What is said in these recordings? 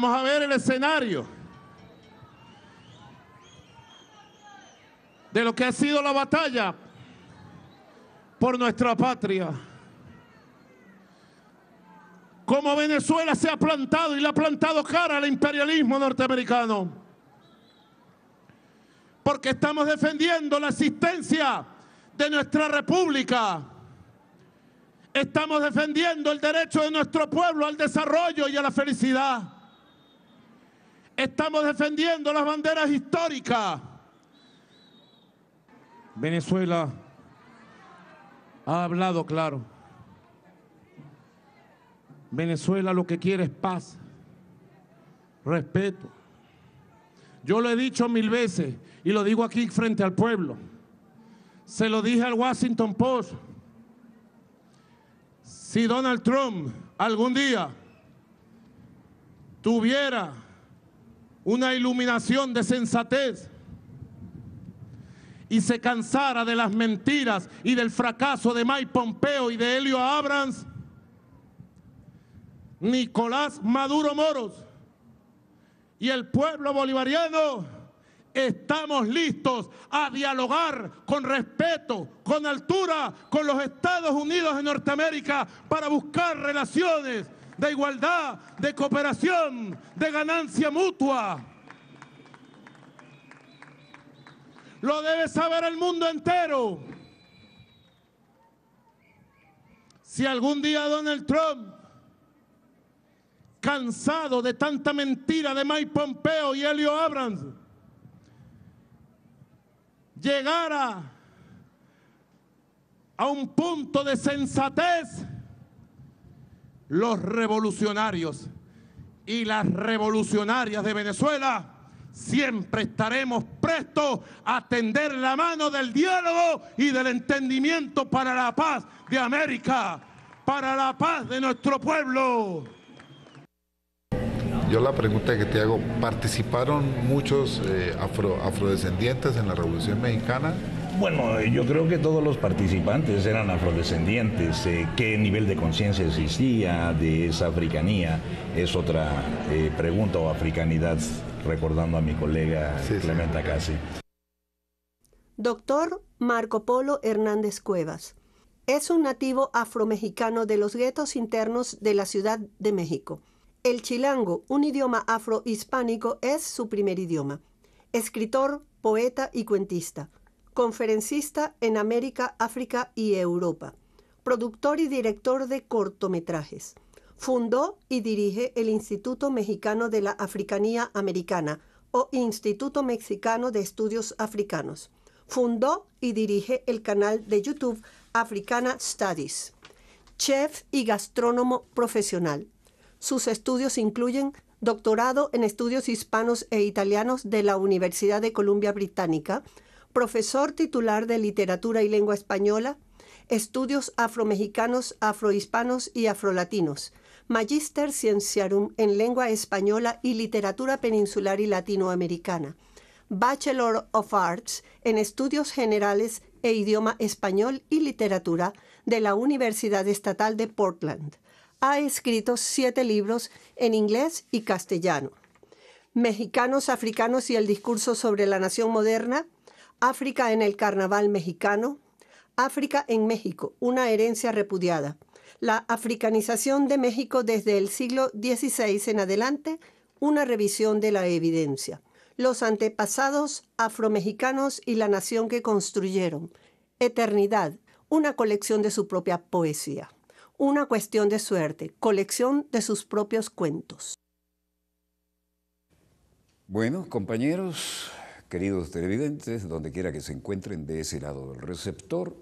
Vamos a ver el escenario de lo que ha sido la batalla por nuestra patria. cómo Venezuela se ha plantado y le ha plantado cara al imperialismo norteamericano. Porque estamos defendiendo la existencia de nuestra república. Estamos defendiendo el derecho de nuestro pueblo al desarrollo y a la felicidad. Estamos defendiendo las banderas históricas. Venezuela ha hablado claro. Venezuela lo que quiere es paz, respeto. Yo lo he dicho mil veces y lo digo aquí frente al pueblo. Se lo dije al Washington Post. Si Donald Trump algún día tuviera una iluminación de sensatez y se cansara de las mentiras y del fracaso de Mike Pompeo y de Helio Abrams, Nicolás Maduro Moros y el pueblo bolivariano estamos listos a dialogar con respeto, con altura, con los Estados Unidos de Norteamérica para buscar relaciones de igualdad, de cooperación, de ganancia mutua. Lo debe saber el mundo entero. Si algún día Donald Trump, cansado de tanta mentira de Mike Pompeo y Helio Abrams, llegara a un punto de sensatez, los revolucionarios y las revolucionarias de Venezuela, siempre estaremos prestos a tender la mano del diálogo y del entendimiento para la paz de América, para la paz de nuestro pueblo. Yo la pregunta que te hago, ¿participaron muchos eh, afrodescendientes en la Revolución Mexicana? Bueno, eh, yo creo que todos los participantes eran afrodescendientes. Eh, ¿Qué nivel de conciencia existía de esa africanía? Es otra eh, pregunta o africanidad, recordando a mi colega Clementa Casi. Doctor Marco Polo Hernández Cuevas. Es un nativo afromexicano de los guetos internos de la Ciudad de México. El chilango, un idioma afrohispánico, es su primer idioma. Escritor, poeta y cuentista conferencista en América, África y Europa, productor y director de cortometrajes. Fundó y dirige el Instituto Mexicano de la Africanía Americana o Instituto Mexicano de Estudios Africanos. Fundó y dirige el canal de YouTube Africana Studies. Chef y gastrónomo profesional. Sus estudios incluyen doctorado en estudios hispanos e italianos de la Universidad de Columbia Británica, profesor titular de Literatura y Lengua Española, Estudios Afromexicanos, Afrohispanos y Afrolatinos, Magister Cienciarum en Lengua Española y Literatura Peninsular y Latinoamericana, Bachelor of Arts en Estudios Generales e Idioma Español y Literatura de la Universidad Estatal de Portland. Ha escrito siete libros en inglés y castellano. Mexicanos, Africanos y el Discurso sobre la Nación Moderna, África en el carnaval mexicano, África en México, una herencia repudiada. La africanización de México desde el siglo XVI en adelante, una revisión de la evidencia. Los antepasados afromexicanos y la nación que construyeron. Eternidad, una colección de su propia poesía. Una cuestión de suerte, colección de sus propios cuentos. Bueno, compañeros, Queridos televidentes, donde quiera que se encuentren de ese lado del receptor,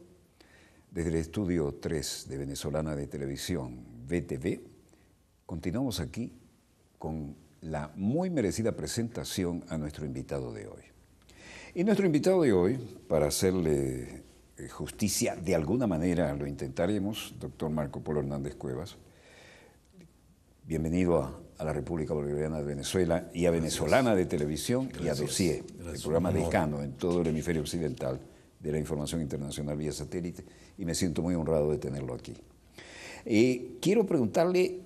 desde el estudio 3 de Venezolana de Televisión, VTV, continuamos aquí con la muy merecida presentación a nuestro invitado de hoy. Y nuestro invitado de hoy, para hacerle eh, justicia de alguna manera, lo intentaremos, doctor Marco Polo Hernández Cuevas, bienvenido a a la República Bolivariana de Venezuela y a Venezolana de Televisión y a Dossier, el programa decano en todo el hemisferio occidental de la información internacional vía satélite, y me siento muy honrado de tenerlo aquí. Eh, quiero preguntarle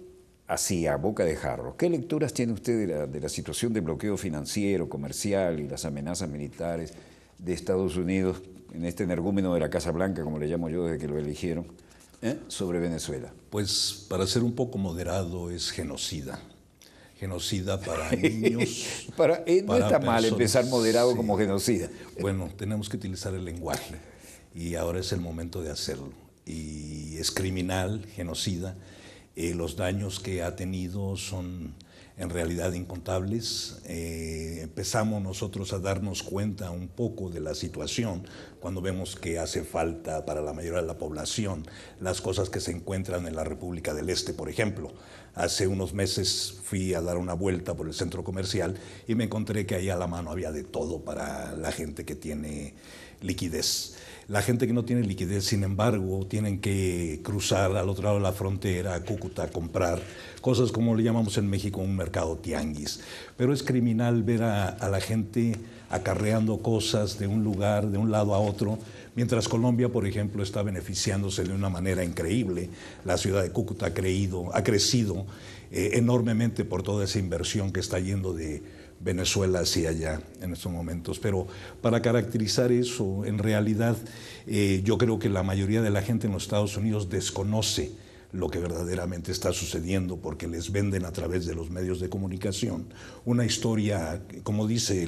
así, a boca de jarro, ¿qué lecturas tiene usted de la, situación de bloqueo financiero, comercial y las amenazas militares de Estados Unidos en este energúmeno de la Casa Blanca, como le llamo yo desde que lo eligieron, eh, sobre Venezuela? Pues para ser un poco moderado, es genocida genocida para niños. para, eh, no está mal empezar moderado como genocida. Bueno, tenemos que utilizar el lenguaje y ahora es el momento de hacerlo. Y es criminal, genocida. Eh, los daños que ha tenido son en realidad incontables. Eh, empezamos nosotros a darnos cuenta un poco de la situación cuando vemos que hace falta para la mayoría de la población las cosas que se encuentran en la República del Este, por ejemplo. Hace unos meses fui a dar una vuelta por el centro comercial y me encontré que ahí a la mano había de todo para la gente que tiene liquidez. La gente que no tiene liquidez, sin embargo, tienen que cruzar al otro lado de la frontera, a Cúcuta, a comprar cosas como le llamamos en México un mercado tianguis. Pero es criminal ver a, la gente acarreando cosas de un lugar, de un lado a otro, mientras Colombia, por ejemplo, está beneficiándose de una manera increíble. La ciudad de Cúcuta ha, creído, ha crecido eh, enormemente por toda esa inversión que está yendo de Venezuela hacia allá en estos momentos. Pero para caracterizar eso, en realidad eh, yo creo que la mayoría de la gente en los Estados Unidos desconoce lo que verdaderamente está sucediendo, porque les venden a través de los medios de comunicación una historia, como dice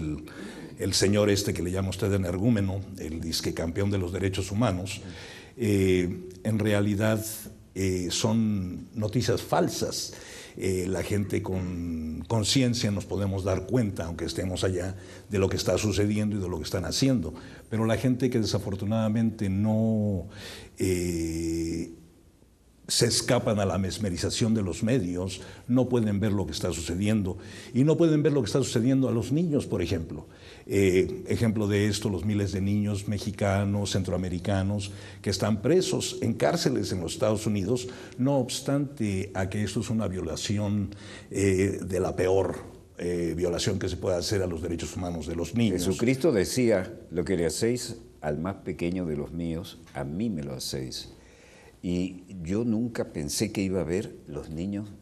el, señor este que le llama usted energúmeno, el disque campeón de los derechos humanos, eh, en realidad eh, son noticias falsas. Eh, la gente con conciencia nos podemos dar cuenta, aunque estemos allá, de lo que está sucediendo y de lo que están haciendo. Pero la gente que desafortunadamente no eh, se escapan a la mesmerización de los medios, no pueden ver lo que está sucediendo. Y no pueden ver lo que está sucediendo a los niños, por ejemplo. Eh, ejemplo de esto, los miles de niños mexicanos, centroamericanos, que están presos en cárceles en los Estados Unidos, no obstante a que esto es una violación eh, de la peor. Eh, violación que se puede hacer a los derechos humanos de los niños. Jesucristo decía, lo que le hacéis al más pequeño de los míos, a mí me lo hacéis. Y yo nunca pensé que iba a ver los niños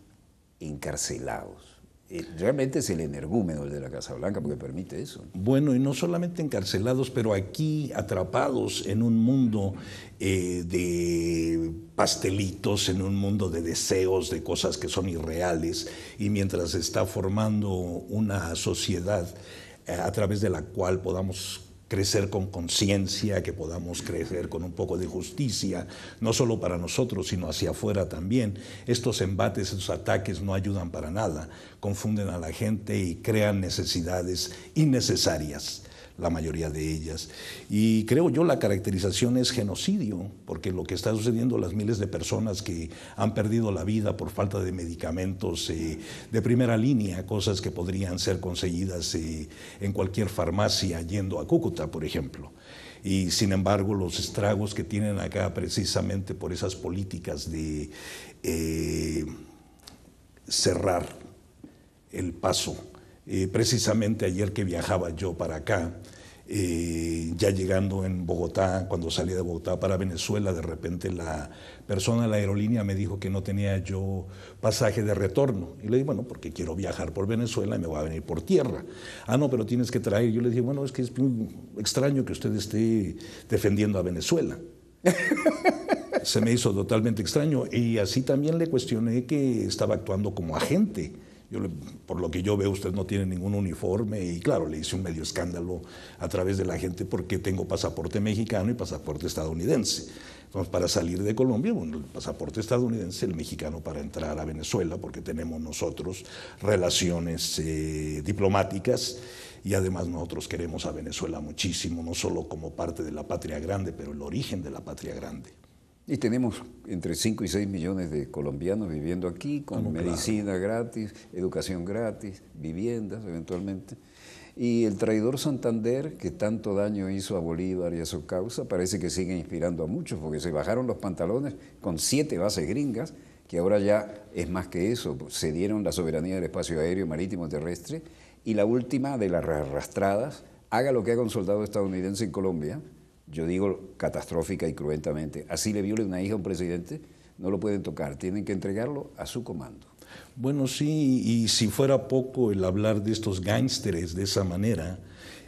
encarcelados eh, realmente es el energúmeno de la Casa Blanca porque permite eso. Bueno, y no solamente encarcelados, pero aquí atrapados en un mundo eh, de pastelitos, en un mundo de deseos, de cosas que son irreales, y mientras se está formando una sociedad eh, a través de la cual podamos crecer con conciencia, que podamos crecer con un poco de justicia, no solo para nosotros, sino hacia afuera también. Estos embates, estos ataques no ayudan para nada, confunden a la gente y crean necesidades innecesarias la mayoría de ellas. Y creo yo la caracterización es genocidio, porque lo que está sucediendo, las miles de personas que han perdido la vida por falta de medicamentos eh, de primera línea, cosas que podrían ser conseguidas eh, en cualquier farmacia yendo a Cúcuta, por ejemplo. Y sin embargo, los estragos que tienen acá precisamente por esas políticas de eh, cerrar el paso eh, precisamente ayer que viajaba yo para acá, eh, ya llegando en Bogotá, cuando salí de Bogotá para Venezuela, de repente la persona de la aerolínea me dijo que no tenía yo pasaje de retorno. Y le dije, bueno, porque quiero viajar por Venezuela y me voy a venir por tierra. Ah, no, pero tienes que traer. Yo le dije, bueno, es que es extraño que usted esté defendiendo a Venezuela. Se me hizo totalmente extraño y así también le cuestioné que estaba actuando como agente por lo que yo veo, usted no tiene ningún uniforme y claro, le hice un medio escándalo a través de la gente porque tengo pasaporte mexicano y pasaporte estadounidense. Entonces, para salir de Colombia, bueno, el pasaporte estadounidense, el mexicano para entrar a Venezuela, porque tenemos nosotros relaciones eh, diplomáticas y además nosotros queremos a Venezuela muchísimo, no solo como parte de la patria grande, pero el origen de la patria grande. Y tenemos entre 5 y 6 millones de colombianos viviendo aquí, con ah, medicina gratis, educación gratis, viviendas eventualmente. Y el traidor Santander, que tanto daño hizo a Bolívar y a su causa, parece que sigue inspirando a muchos, porque se bajaron los pantalones con siete bases gringas, que ahora ya es más que eso, cedieron la soberanía del espacio aéreo, marítimo, terrestre, y la última de las arrastradas, haga lo que haga un soldado estadounidense en Colombia, yo digo catastrófica y cruentamente, así le violen una hija a un presidente, no lo pueden tocar, tienen que entregarlo a su comando. Bueno, sí, y si fuera poco el hablar de estos gángsteres de esa manera,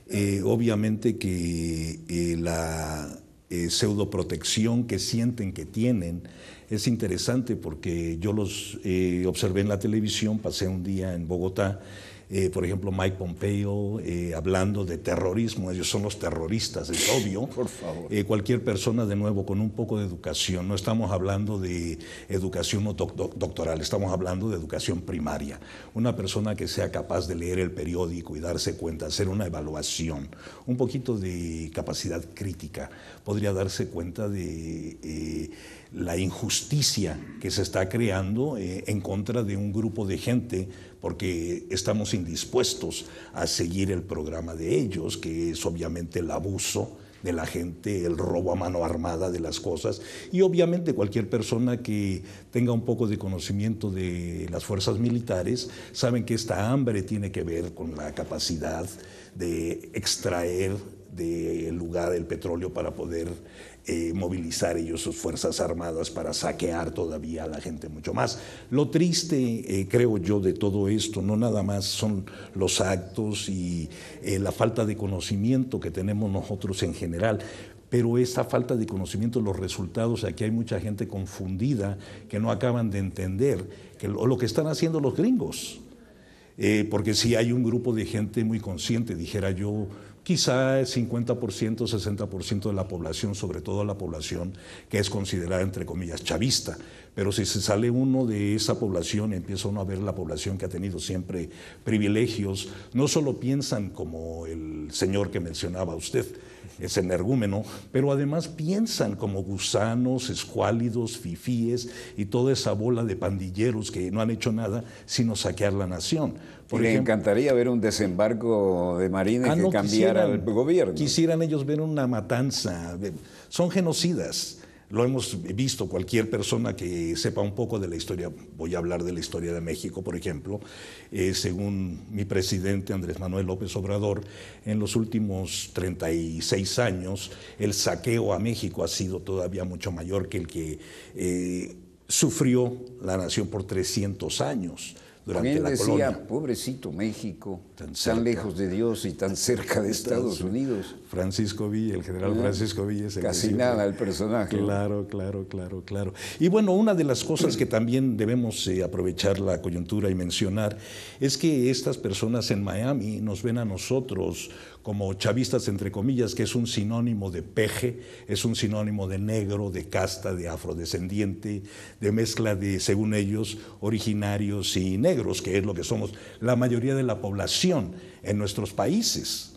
eh, obviamente que eh, la eh, pseudoprotección que sienten que tienen es interesante porque yo los observé en la televisión, pasé un día en Bogotá eh, por ejemplo, Mike Pompeo eh, hablando de terrorismo, ellos son los terroristas, es obvio. Por favor. Eh, cualquier persona, de nuevo, con un poco de educación, no estamos hablando de educación doctoral, estamos hablando de educación primaria. Una persona que sea capaz de leer el periódico y darse cuenta, hacer una evaluación, un poquito de capacidad crítica, podría darse cuenta de la injusticia que se está creando en contra de un grupo de gente porque estamos indispuestos a seguir el programa de ellos, que es obviamente el abuso de la gente, el robo a mano armada de las cosas. Y obviamente cualquier persona que tenga un poco de conocimiento de las fuerzas militares, saben que esta hambre tiene que ver con la capacidad de extraer del lugar el petróleo para poder eh, movilizar ellos sus fuerzas armadas para saquear todavía a la gente mucho más. Lo triste, eh, creo yo, de todo esto, no nada más son los actos y eh, la falta de conocimiento que tenemos nosotros en general, pero esa falta de conocimiento, los resultados, aquí hay mucha gente confundida que no acaban de entender lo, que están haciendo los gringos. porque si hay un grupo de gente muy consciente, dijera yo, quizá el 50%, 60% de la población, sobre todo la población que es considerada, entre comillas, chavista. Pero si se sale uno de esa población, empieza uno a ver la población que ha tenido siempre privilegios, no solo piensan como el señor que mencionaba usted, es energúmeno, pero además piensan como gusanos, escuálidos, fifíes y toda esa bola de pandilleros que no han hecho nada sino saquear la nación. Por encantaría ver un desembarco de marina ah, no, cambiara el gobierno. Quisieran ellos ver una matanza, son genocidas. Lo hemos visto cualquier persona que sepa un poco de la historia, voy a hablar de la historia de México, por ejemplo, eh, según mi presidente Andrés Manuel López Obrador, en los últimos 36 años el saqueo a México ha sido todavía mucho mayor que el que eh, sufrió la nación por 300 años durante También la decía, Pobrecito México tan, lejos de Dios y tan cerca de Estados Unidos. Francisco Villa, el general ¿Eh? Francisco Villa es Casi nada el personaje. Claro, claro, claro, claro. Y bueno, una de las cosas que también debemos eh, aprovechar la coyuntura y mencionar es que estas personas en Miami nos ven a nosotros como chavistas, entre comillas, que es un sinónimo de peje, es un sinónimo de negro, de casta, de afrodescendiente, de mezcla de, según ellos, originarios y negros, que es lo que somos la mayoría de la población en nuestros países.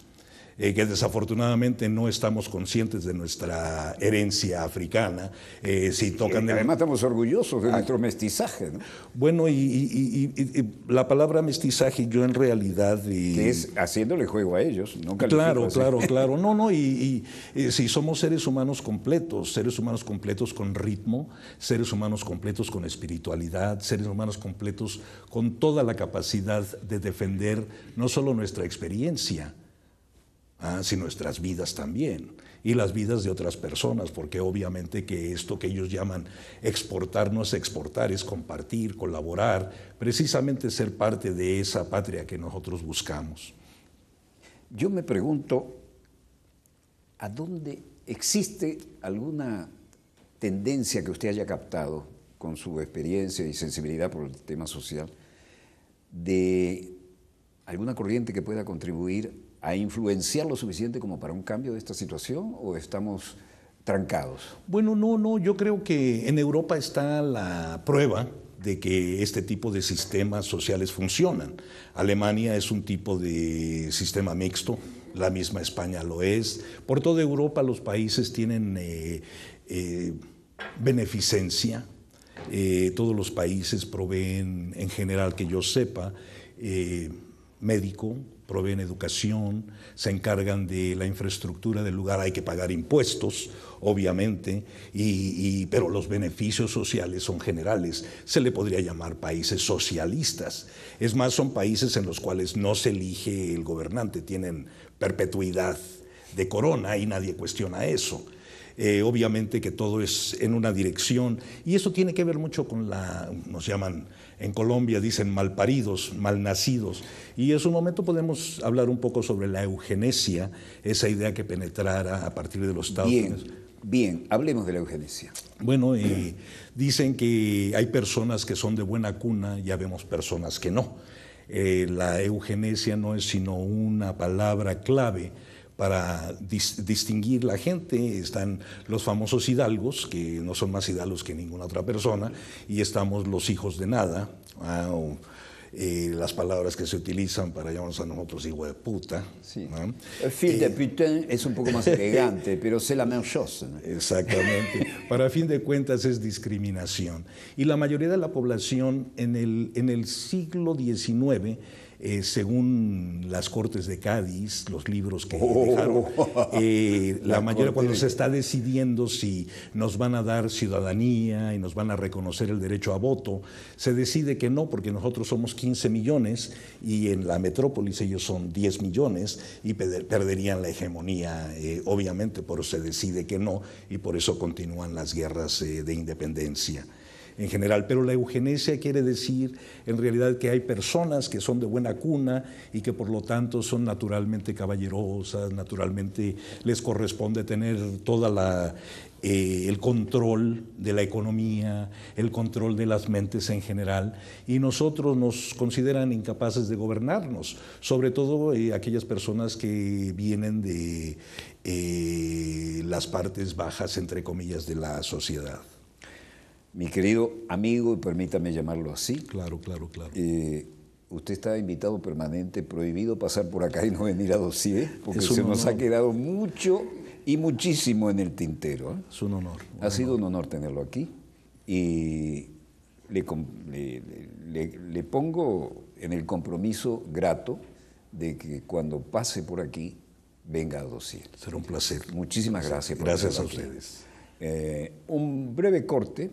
Eh, que desafortunadamente no estamos conscientes de nuestra herencia africana. Eh, si tocan además estamos orgullosos de ah. nuestro mestizaje. Bueno, y, eh, la palabra mestizaje yo en realidad... es haciéndole juego a ellos, ¿no? Claro, claro, claro. No, no, y, si somos seres humanos completos, seres humanos completos con ritmo, seres humanos completos con espiritualidad, seres humanos completos con toda la capacidad de defender no solo nuestra experiencia, y ah, nuestras vidas también y las vidas de otras personas, porque obviamente que esto que ellos llaman exportarnos, exportar, es compartir, colaborar, precisamente ser parte de esa patria que nosotros buscamos. Yo me pregunto, ¿a dónde existe alguna tendencia que usted haya captado con su experiencia y sensibilidad por el tema social de alguna corriente que pueda contribuir a influenciar lo suficiente como para un cambio de esta situación o estamos trancados? Bueno, no, no, yo creo que en Europa está la prueba de que este tipo de sistemas sociales funcionan. Alemania es un tipo de sistema mixto, la misma España lo es. Por toda Europa los países tienen eh, eh, beneficencia, eh, todos los países proveen, en general que yo sepa, médico, proveen educación, se encargan de la infraestructura del lugar, hay que pagar impuestos, obviamente, y, pero los beneficios sociales son generales. Se le podría llamar países socialistas. Es más, son países en los cuales no se elige el gobernante, tienen perpetuidad de corona y nadie cuestiona eso. Eh, obviamente que todo es en una dirección y eso tiene que ver mucho con la, nos llaman en Colombia, dicen malparidos, malnacidos y en su momento podemos hablar un poco sobre la eugenesia, esa idea que penetrara a partir de los Estados Unidos. Bien, hablemos de la eugenesia. Bueno, eh, dicen que hay personas que son de buena cuna, ya vemos personas que no. Eh, la eugenesia no es sino una palabra clave para distinguir la gente. Están los famosos hidalgos, que no son más hidalgos que ninguna otra persona, y estamos los hijos de nada, ah, eh, las palabras que se utilizan para llamarnos a nosotros hijos de puta. Sí. fil de eh, puta es un poco más elegante, pero es la misma cosa. Exactamente. para fin de cuentas es discriminación. Y la mayoría de la población en el, en el siglo XIX eh, según las Cortes de Cádiz, los libros que oh. dejaron, eh, la, mayoría cuando se está decidiendo si nos van a dar ciudadanía y nos van a reconocer el derecho a voto, se decide que no, porque nosotros somos 15 millones y en la metrópolis ellos son 10 millones y perderían la hegemonía, eh, obviamente, pero se decide que no y por eso continúan las guerras de independencia en general. Pero la eugenesia quiere decir en realidad que hay personas que son de buena cuna y que por lo tanto son naturalmente caballerosas, naturalmente les corresponde tener toda la eh, el control de la economía, el control de las mentes en general, y nosotros nos consideran incapaces de gobernarnos, sobre todo eh, aquellas personas que vienen de eh, las partes bajas, entre comillas, de la sociedad mi querido amigo, y permítame llamarlo así. Claro, claro, claro. Eh, usted está invitado permanente, prohibido pasar por acá y no venir a dossier, porque se nos ha quedado mucho y muchísimo en el tintero. ¿eh? Es un honor. ha sido un honor tenerlo aquí y le, pongo en el compromiso grato de que cuando pase por aquí venga a dossier. Será un placer. Muchísimas gracias. gracias a ustedes. Eh, un breve corte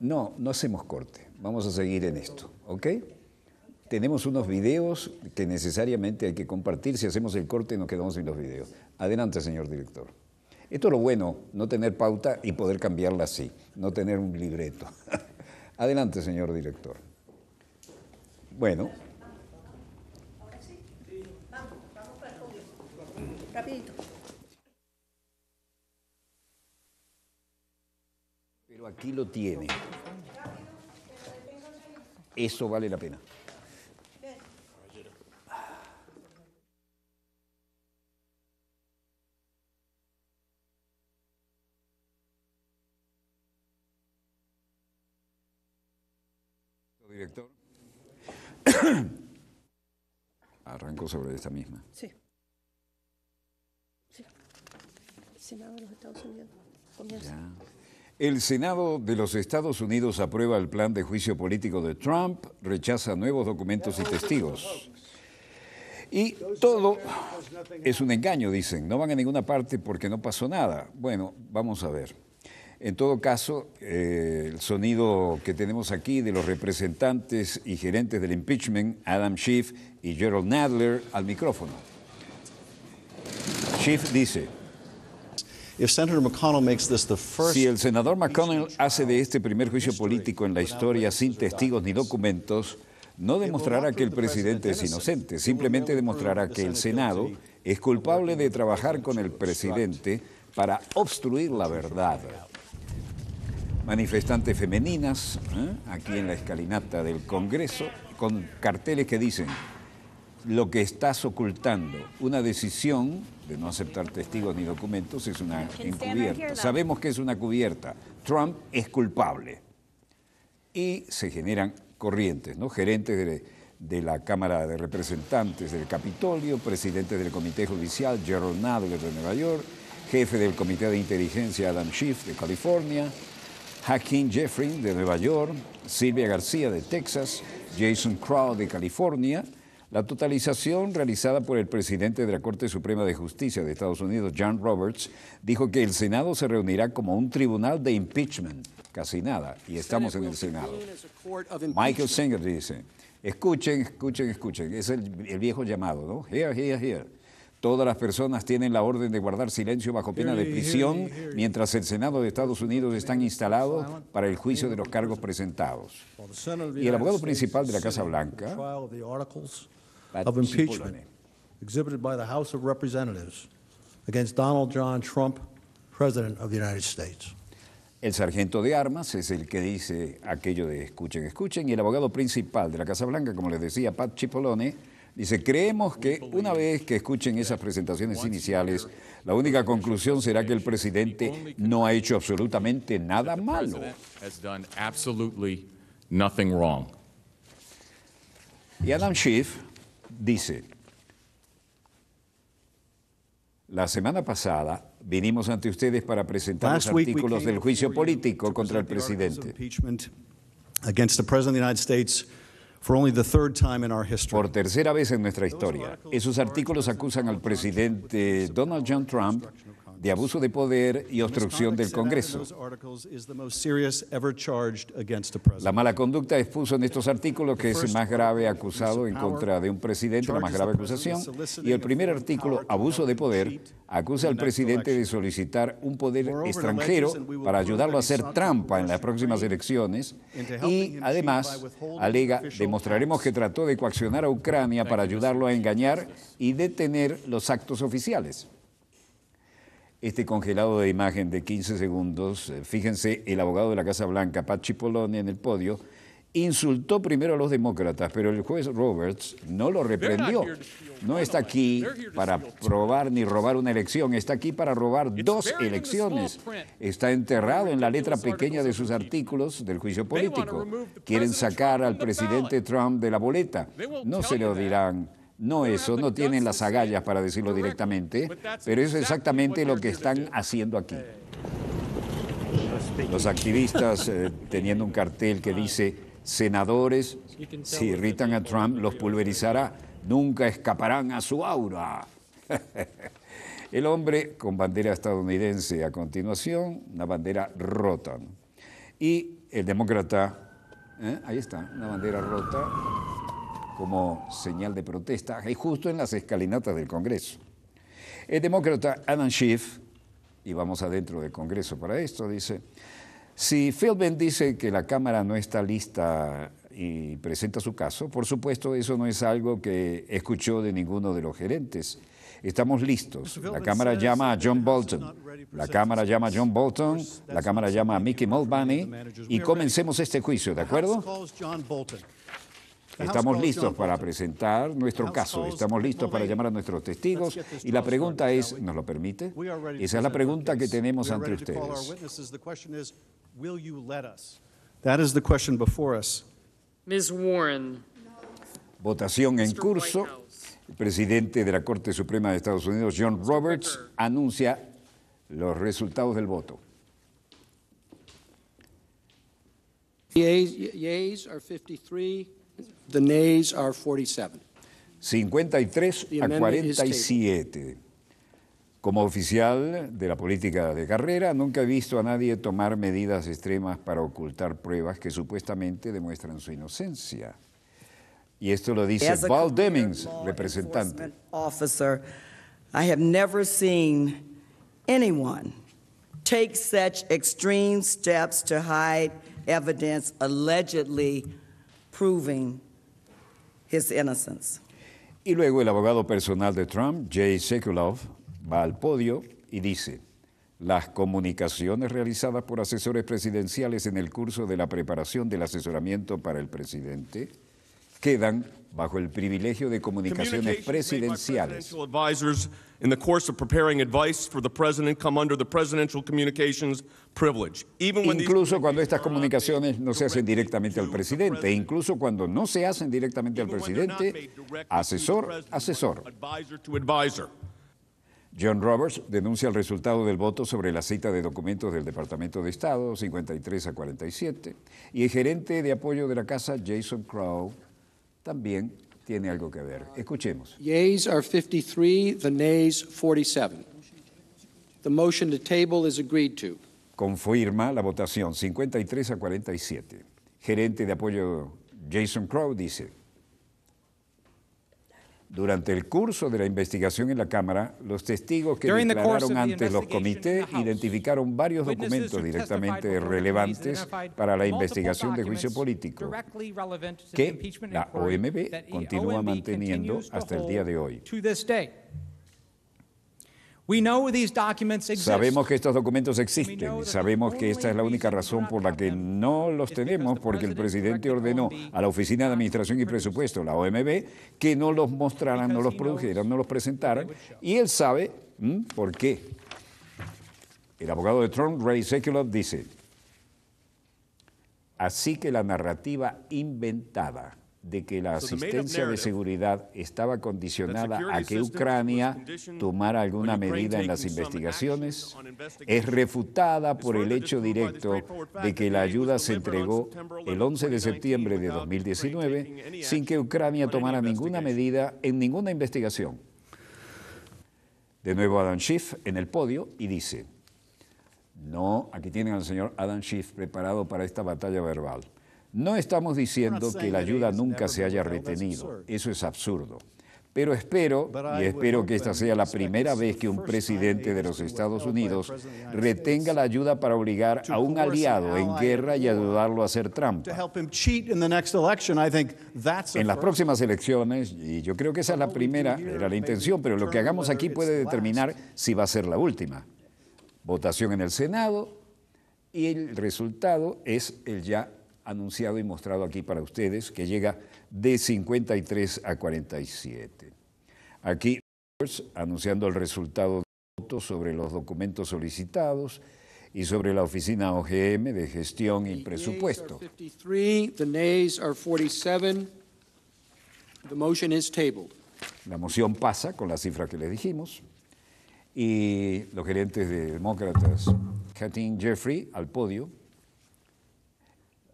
no, no hacemos corte. Vamos a seguir en esto, ¿ok? Tenemos unos videos que necesariamente hay que compartir. Si hacemos el corte nos quedamos sin los videos. Adelante, señor director. Esto es lo bueno, no tener pauta y poder cambiarla así, no tener un libreto. Adelante, señor director. Bueno. aquí lo tiene. Eso vale la pena. Director. Arranco sobre esta misma. Sí. Sí. Senado de los Estados Unidos. Comienza. El Senado de los Estados Unidos aprueba el plan de juicio político de Trump, rechaza nuevos documentos y testigos. Y todo es un engaño, dicen. No van a ninguna parte porque no pasó nada. Bueno, vamos a ver. En todo caso, eh, el sonido que tenemos aquí de los representantes y gerentes del impeachment, Adam Schiff y Gerald Nadler, al micrófono. Schiff dice, si el senador McConnell hace de este primer juicio político en la historia sin testigos ni documentos, no demostrará que el presidente es inocente, simplemente demostrará que el Senado es culpable de trabajar con el presidente para obstruir la verdad. Manifestantes femeninas ¿eh? aquí en la escalinata del Congreso con carteles que dicen lo que estás ocultando. Una decisión de no aceptar testigos ni documentos es una encubierta. Sabemos que es una cubierta. Trump es culpable. Y se generan corrientes, ¿no? Gerentes de, la Cámara de Representantes del Capitolio, presidente del Comité Judicial, Gerald Nadler de Nueva York, jefe del Comité de Inteligencia, Adam Schiff de California, Hakeem Jeffrey de Nueva York, Silvia García de Texas, Jason Crow de California, la totalización realizada por el presidente de la Corte Suprema de Justicia de Estados Unidos, John Roberts, dijo que el Senado se reunirá como un tribunal de impeachment. Casi nada, y estamos en el Senado. Michael Singer dice, escuchen, escuchen, escuchen, es el, viejo llamado, ¿no? Here, here, here. Todas las personas tienen la orden de guardar silencio bajo pena de prisión mientras el Senado de Estados Unidos está instalado para el juicio de los cargos presentados. Y el abogado principal de la Casa Blanca of impeachment exhibited by the House of Representatives against Donald John Trump, President of the United States. El sargento de armas es el que dice aquello de escuchen, escuchen, y el abogado principal de la Casa Blanca, como les decía, Pat Cipollone, dice, creemos que una vez que escuchen esas presentaciones iniciales, la única conclusión será que el presidente no ha hecho absolutamente nada malo. Y Adam Schiff, dice, la semana pasada vinimos ante ustedes para presentar los artículos del juicio político contra el presidente. Por tercera vez en nuestra historia, esos artículos acusan al presidente Donald John Trump de abuso de poder y obstrucción del Congreso. La mala conducta expuso en estos artículos que es el más grave acusado en contra de un presidente, la más grave acusación, y el primer artículo, abuso de poder, acusa al presidente de solicitar un poder extranjero para ayudarlo a hacer trampa en las próximas elecciones y además alega, demostraremos que trató de coaccionar a Ucrania para ayudarlo a engañar y detener los actos oficiales este congelado de imagen de 15 segundos, eh, fíjense, el abogado de la Casa Blanca, Pachi Cipollone, en el podio, insultó primero a los demócratas, pero el juez Roberts no lo reprendió. No está aquí para probar ni robar una elección, está aquí para robar dos elecciones. Está enterrado en la letra pequeña de sus artículos del juicio político. Quieren sacar al presidente Trump de la boleta. No se lo dirán no eso, no tienen las agallas para decirlo directamente, pero eso es exactamente lo que están haciendo aquí. Los activistas eh, teniendo un cartel que dice, senadores, si irritan a Trump, los pulverizará, nunca escaparán a su aura. El hombre con bandera estadounidense a continuación, una bandera rota. Y el demócrata, ¿eh? ahí está, una bandera rota, como señal de protesta y justo en las escalinatas del Congreso. El demócrata Adam Schiff, y vamos adentro del Congreso para esto, dice, si Feldman dice que la Cámara no está lista y presenta su caso, por supuesto eso no es algo que escuchó de ninguno de los gerentes. Estamos listos. La Cámara llama a John Bolton. La Cámara llama a John Bolton. La Cámara llama a Mickey Mulvaney. Y comencemos este juicio, ¿de acuerdo? Estamos listos para presentar nuestro caso, estamos listos para llamar a nuestros testigos y la pregunta es, ¿nos lo permite? Esa es la pregunta que tenemos ante ustedes. Votación en curso. El presidente de la Corte Suprema de Estados Unidos, John Roberts, anuncia los resultados del voto. Yeas are 53. The nays are 47. 53 a 47. Como oficial de la política de carrera, nunca he visto a nadie tomar medidas extremas para ocultar pruebas que supuestamente demuestran su inocencia. Y esto lo dice Paul Demings, representante. Officer, I have never seen anyone take such extreme steps to hide evidence allegedly proving his innocence. Y luego el abogado personal de Trump, Jay Sekulov, va al podio y dice, las comunicaciones realizadas por asesores presidenciales en el curso de la preparación del asesoramiento para el presidente quedan bajo el privilegio de comunicaciones presidenciales. incluso cuando estas comunicaciones no se hacen directamente al presidente, e incluso cuando no se hacen directamente al presidente, asesor, asesor. John Roberts denuncia el resultado del voto sobre la cita de documentos del Departamento de Estado, 53 a 47, y el gerente de apoyo de la casa, Jason Crow, también tiene algo que ver. Escuchemos. the nays 47. The motion to table is agreed to. Confirma la votación 53 a 47. Gerente de apoyo Jason Crow dice, durante el curso de la investigación en la Cámara, los testigos que declararon antes los comités identificaron varios documentos directamente relevantes para la investigación de juicio político que la OMB continúa manteniendo hasta el día de hoy. Sabemos que estos documentos existen, sabemos que esta es la única razón por la que no los tenemos, porque el presidente ordenó a la Oficina de Administración y Presupuesto, la OMB, que no los mostraran, no los produjeran, no los presentaran, y él sabe por qué. El abogado de Trump, Ray Sekulov, dice, así que la narrativa inventada de que la asistencia de seguridad estaba condicionada a que Ucrania tomara alguna medida en las investigaciones es refutada por el hecho directo de que la ayuda se entregó el 11 de septiembre de 2019 sin que Ucrania tomara ninguna medida en ninguna investigación. De nuevo Adam Schiff en el podio y dice, no, aquí tienen al señor Adam Schiff preparado para esta batalla verbal. No estamos diciendo que la ayuda nunca se haya retenido, eso es absurdo. Pero espero, y espero que esta sea la primera vez que un presidente de los Estados Unidos retenga la ayuda para obligar a un aliado en guerra y ayudarlo a hacer trampa. En las próximas elecciones, y yo creo que esa es la primera, era la intención, pero lo que hagamos aquí puede determinar si va a ser la última. Votación en el Senado y el resultado es el ya anunciado y mostrado aquí para ustedes, que llega de 53 a 47. Aquí, pues, anunciando el resultado de voto sobre los documentos solicitados y sobre la oficina OGM de gestión y presupuesto. La moción pasa con la cifra que les dijimos y los gerentes de demócratas, Katyn Jeffrey, al podio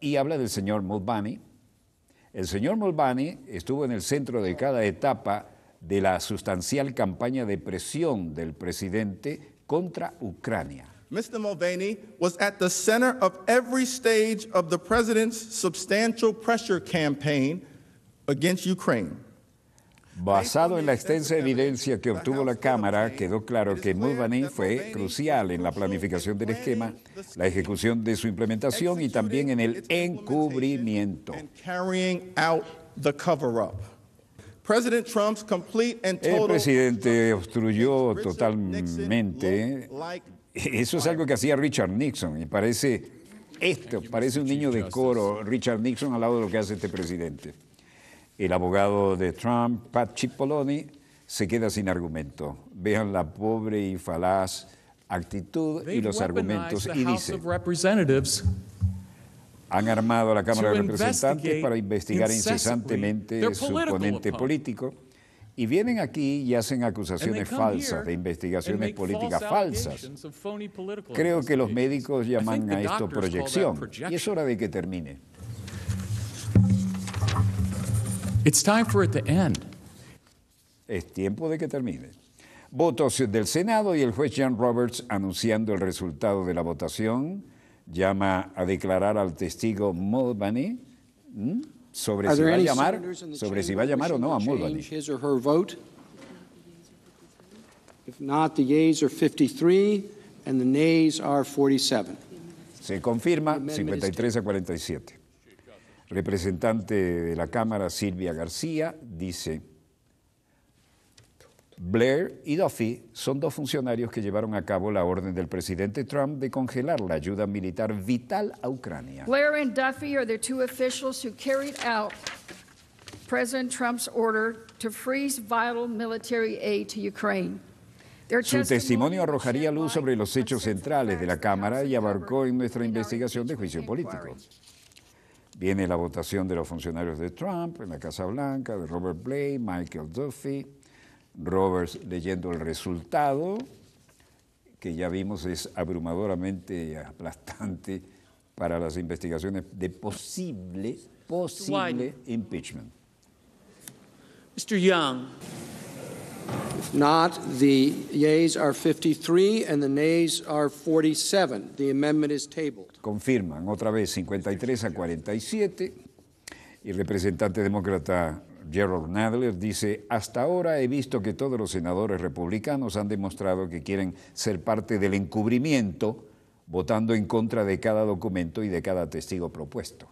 y habla del señor Mulvaney. El señor Mulvaney estuvo en el centro de cada etapa de la sustancial campaña de presión del presidente contra Ucrania. Mr. Mulvaney was at the center of every stage of the president's substantial pressure campaign against Ukraine. Basado en la extensa evidencia que obtuvo la Cámara, quedó claro que Mulvaney fue crucial en la planificación del esquema, la ejecución de su implementación y también en el encubrimiento. El presidente obstruyó totalmente. Eso es algo que hacía Richard Nixon y parece esto, parece un niño de coro Richard Nixon al lado de lo que hace este presidente el abogado de Trump, Pat Cipolloni, se queda sin argumento. Vean la pobre y falaz actitud y los argumentos y dice han armado a la Cámara de Representantes para investigar incesantemente su ponente político y vienen aquí y hacen acusaciones falsas de investigaciones políticas falsas. Creo que los médicos llaman a esto proyección y es hora de que termine. Es tiempo de que termine. Votos del Senado y el juez John Roberts anunciando el resultado de la votación llama a declarar al testigo Mulvaney sobre, si va, llamar, sobre si va a llamar, o no a Mulvaney. If not, the yeas are 53 and the nays are 47. Se confirma 53 a 47 representante de la Cámara, Silvia García, dice, Blair y Duffy son dos funcionarios que llevaron a cabo la orden del presidente Trump de congelar la ayuda militar vital a Ucrania. Blair and Duffy are two officials who carried out President Trump's order to freeze vital military aid to Ukraine. Su testimonio arrojaría luz sobre los hechos centrales de la Cámara y abarcó en nuestra investigación de juicio político. Viene la votación de los funcionarios de Trump en la Casa Blanca, de Robert Blake, Michael Duffy, Roberts leyendo el resultado, que ya vimos es abrumadoramente aplastante para las investigaciones de posible, posible impeachment. Mr. Young not, the yeas are 53 and the nays are 47. The amendment is tabled. Confirman otra vez 53 a 47 y el representante demócrata Gerald Nadler dice, hasta ahora he visto que todos los senadores republicanos han demostrado que quieren ser parte del encubrimiento votando en contra de cada documento y de cada testigo propuesto.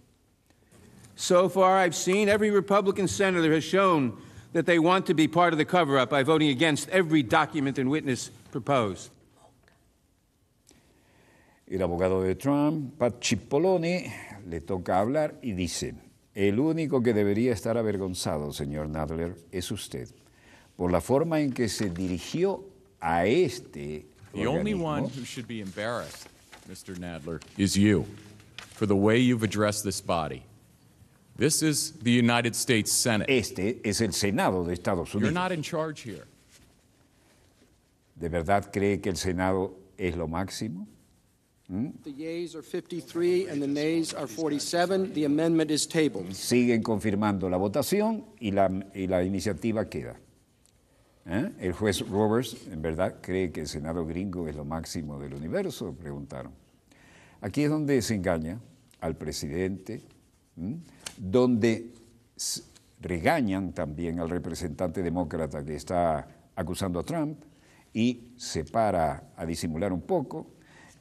So far I've seen every Republican senator has shown that they want to be part of the cover up by voting against every document and witness proposed. El abogado de Trump, Pat Cipollone, le toca hablar y dice: El único que debería estar avergonzado, señor Nadler, es usted, por la forma en que se dirigió a este. The only one who should be embarrassed, Mr. Nadler, is you, for the way you've addressed this body. the United States Este es el Senado de Estados Unidos. ¿De verdad cree que el Senado es lo máximo? Siguen confirmando la votación y la, iniciativa queda. ¿Eh? ¿El juez Roberts en verdad cree que el Senado gringo es lo máximo del universo? Preguntaron. Aquí es donde se engaña al presidente donde regañan también al representante demócrata que está acusando a Trump y se para a disimular un poco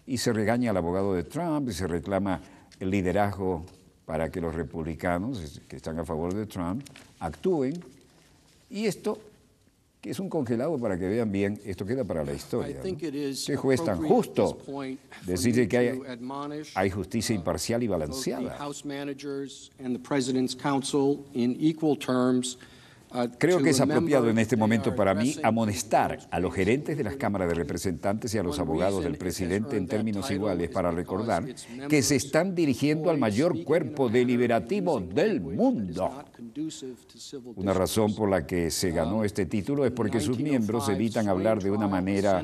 y se regaña al abogado de Trump y se reclama el liderazgo para que los republicanos que están a favor de Trump actúen. Y esto es un congelado para que vean bien, esto queda para la historia. ¿Qué juez tan justo decirle que hay, hay justicia uh, imparcial y balanceada? Ah, creo que es apropiado en este momento para mí amonestar a los gerentes de las cámaras de representantes y a los abogados del presidente en términos iguales para recordar que se están dirigiendo al mayor cuerpo deliberativo del mundo. Una razón por la que se ganó um, este título es porque sus oh miembros evitan hablar de una manera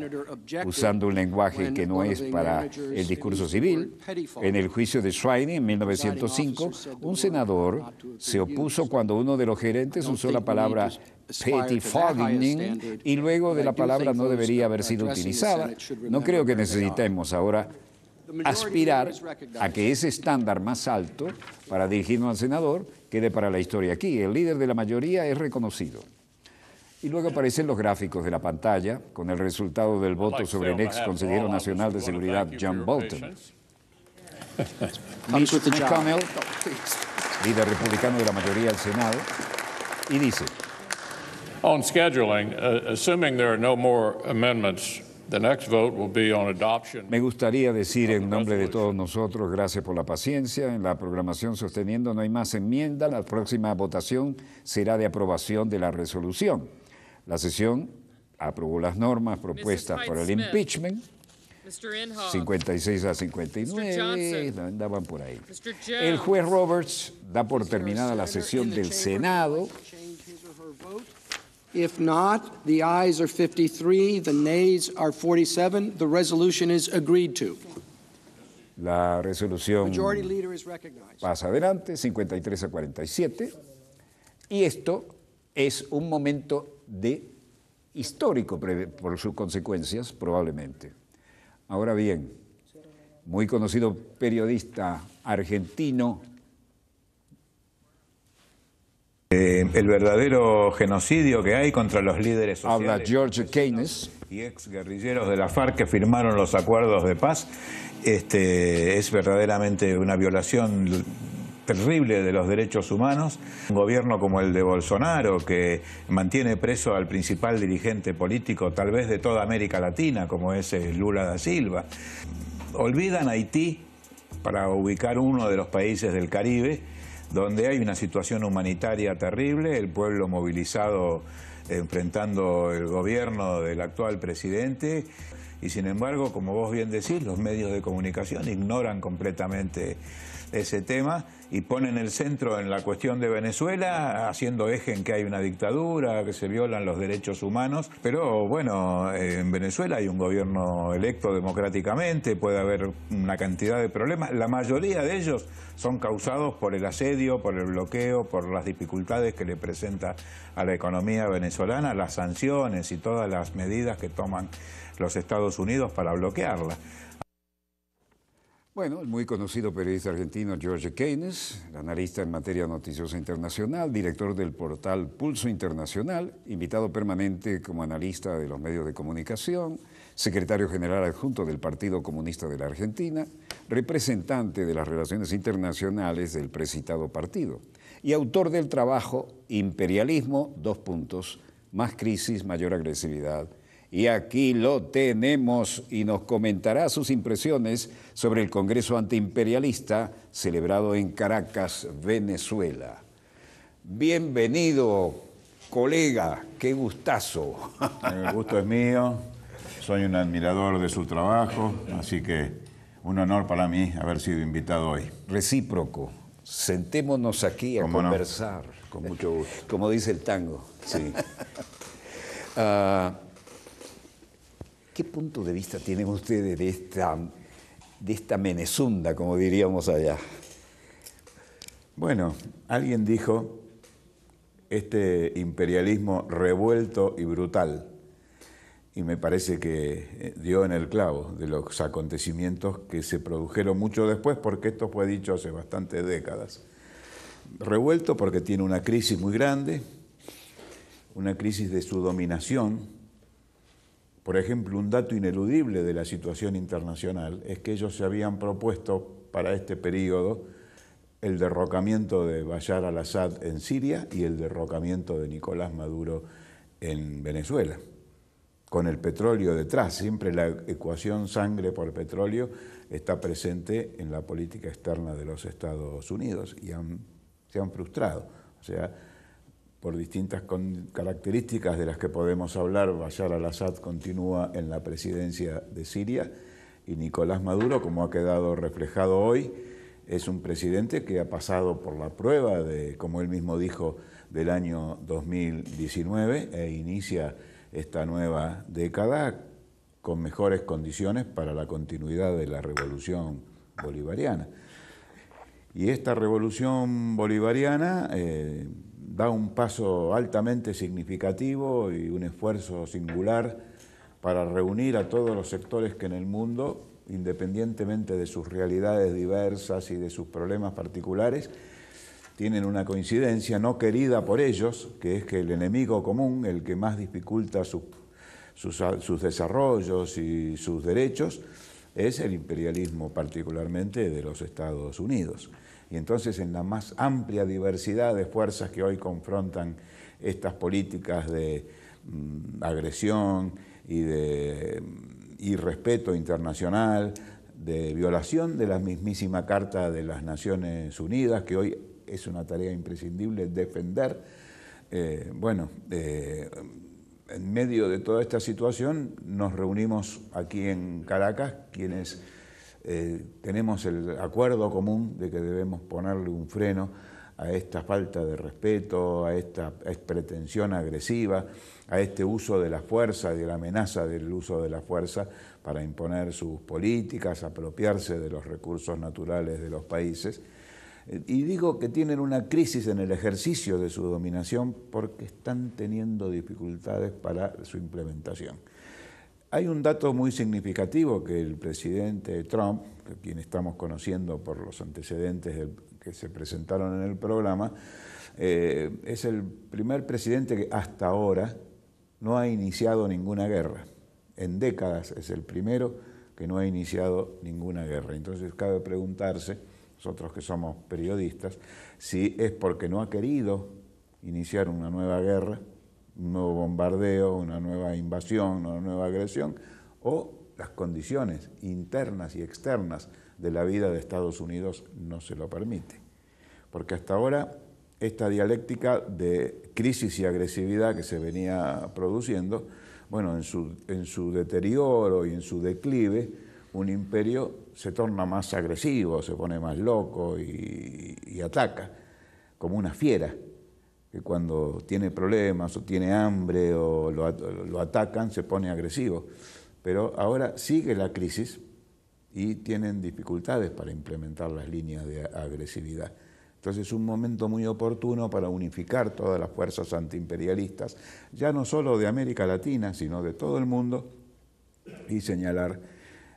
usando un lenguaje que no es para el discurso civil. En el juicio de Schweine en 1905, un senador se opuso cuando uno de los gerentes usó la palabra palabra pettifogging y luego de la palabra no debería uh, haber sido utilizada. No creo que necesitemos ahora aspirar a que ese estándar más alto para dirigirnos al senador quede para la historia aquí. El líder de la mayoría es reconocido. Y luego aparecen los gráficos de la pantalla con el resultado del voto sobre el ex consejero nacional de seguridad John Bolton. McConnell, oh, líder republicano de la mayoría del Senado, y e dice. Uh, Me gustaría decir en nombre de todos nosotros, gracias por la paciencia. En la programación sosteniendo no hay más enmienda. La próxima votación será de aprobación de la resolución. La sesión aprobó las normas propuestas por el impeachment. 56 a 59, andaban por ahí. El juez Roberts da por terminada la sesión del Senado. If not, the are 53, the nays are 47. The resolution is agreed to. La resolución pasa adelante, 53 a 47. Y esto es un momento de histórico por sus consecuencias, probablemente. Ahora bien, muy conocido periodista argentino. Eh, el verdadero genocidio que hay contra los líderes sociales. George Keynes. Y ex guerrilleros de la FARC que firmaron los acuerdos de paz. Este, es verdaderamente una violación terrible de los derechos humanos. Un gobierno como el de Bolsonaro, que mantiene preso al principal dirigente político tal vez de toda América Latina, como es eh, Lula da Silva. Olvidan Haití para ubicar uno de los países del Caribe, donde hay una situación humanitaria terrible, el pueblo movilizado enfrentando el gobierno del actual presidente y sin embargo, como vos bien decís, los medios de comunicación ignoran completamente ese tema y ponen el centro en la cuestión de Venezuela, haciendo eje en que hay una dictadura, que se violan los derechos humanos. Pero bueno, en Venezuela hay un gobierno electo democráticamente, puede haber una cantidad de problemas. La mayoría de ellos son causados por el asedio, por el bloqueo, por las dificultades que le presenta a la economía venezolana, las sanciones y todas las medidas que toman los Estados Unidos para bloquearla. Bueno, el muy conocido periodista argentino George Keynes, analista en materia noticiosa internacional, director del portal Pulso Internacional, invitado permanente como analista de los medios de comunicación, secretario general adjunto del Partido Comunista de la Argentina, representante de las relaciones internacionales del precitado partido y autor del trabajo Imperialismo, dos puntos, más crisis, mayor agresividad y aquí lo tenemos y nos comentará sus impresiones sobre el Congreso Antiimperialista celebrado en Caracas, Venezuela. Bienvenido, colega, qué gustazo. El gusto es mío, soy un admirador de su trabajo, así que un honor para mí haber sido invitado hoy. Recíproco, sentémonos aquí a conversar. Con mucho gusto. Como dice el tango. Sí. Ah, ¿Qué punto de vista tienen ustedes de esta, de esta menezunda, como diríamos allá? Bueno, alguien dijo este imperialismo revuelto y brutal, y me parece que eh, dio en el clavo de los acontecimientos que se produjeron mucho después, porque esto fue dicho hace bastantes décadas. Revuelto porque tiene una crisis muy grande, una crisis de su dominación, por ejemplo, un dato ineludible de la situación internacional es que ellos se habían propuesto para este periodo el derrocamiento de Bayar al-Assad en Siria y el derrocamiento de Nicolás Maduro en Venezuela. Con el petróleo detrás, siempre la ecuación sangre por petróleo está presente en la política externa de los Estados Unidos y se han frustrado. O sea, por distintas características de las que podemos hablar, Bashar al-Assad continúa en la presidencia de Siria y Nicolás Maduro, como ha quedado reflejado hoy, es un presidente que ha pasado por la prueba de, como él mismo dijo, del año 2019 e inicia esta nueva década con mejores condiciones para la continuidad de la revolución bolivariana. Y esta revolución bolivariana... Eh, da un paso altamente significativo y un esfuerzo singular para reunir a todos los sectores que en el mundo, independientemente de sus realidades diversas y de sus problemas particulares, tienen una coincidencia no querida por ellos, que es que el enemigo común, el que más dificulta sus desarrollos y sus derechos, es el imperialismo particularmente de los Estados Unidos y entonces en la más amplia diversidad de fuerzas que hoy confrontan estas políticas de mm, agresión y de mm, irrespeto internacional, de violación de la mismísima Carta de las Naciones Unidas, que hoy es una tarea imprescindible defender. Eh, bueno, eh, en medio de toda esta situación nos reunimos aquí en Caracas, quienes eh, tenemos el acuerdo común de que debemos ponerle un freno a esta falta de respeto, a esta pretensión agresiva, a este uso de la fuerza, de la amenaza del uso de la fuerza para imponer sus políticas, apropiarse de los recursos naturales de los países. Y digo que tienen una crisis en el ejercicio de su dominación porque están teniendo dificultades para su implementación. Hay un dato muy significativo que el presidente Trump, quien estamos conociendo por los antecedentes que se presentaron en el programa, eh, es el primer presidente que hasta ahora no ha iniciado ninguna guerra. En décadas es el primero que no ha iniciado ninguna guerra. Entonces cabe preguntarse, nosotros que somos periodistas, si es porque no ha querido iniciar una nueva guerra un nuevo bombardeo, una nueva invasión, una nueva agresión, o las condiciones internas y externas de la vida de Estados Unidos no se lo permite. Porque hasta ahora esta dialéctica de crisis y agresividad que se venía produciendo, bueno, en su, deterioro y en su declive, un imperio se torna más agresivo, se pone más loco y ataca, como una fiera que cuando tiene problemas o tiene hambre o lo, atacan se pone agresivo. Pero ahora sigue la crisis y tienen dificultades para implementar las líneas de agresividad. Entonces es un momento muy oportuno para unificar todas las fuerzas antiimperialistas, ya no solo de América Latina, sino de todo el mundo, y señalar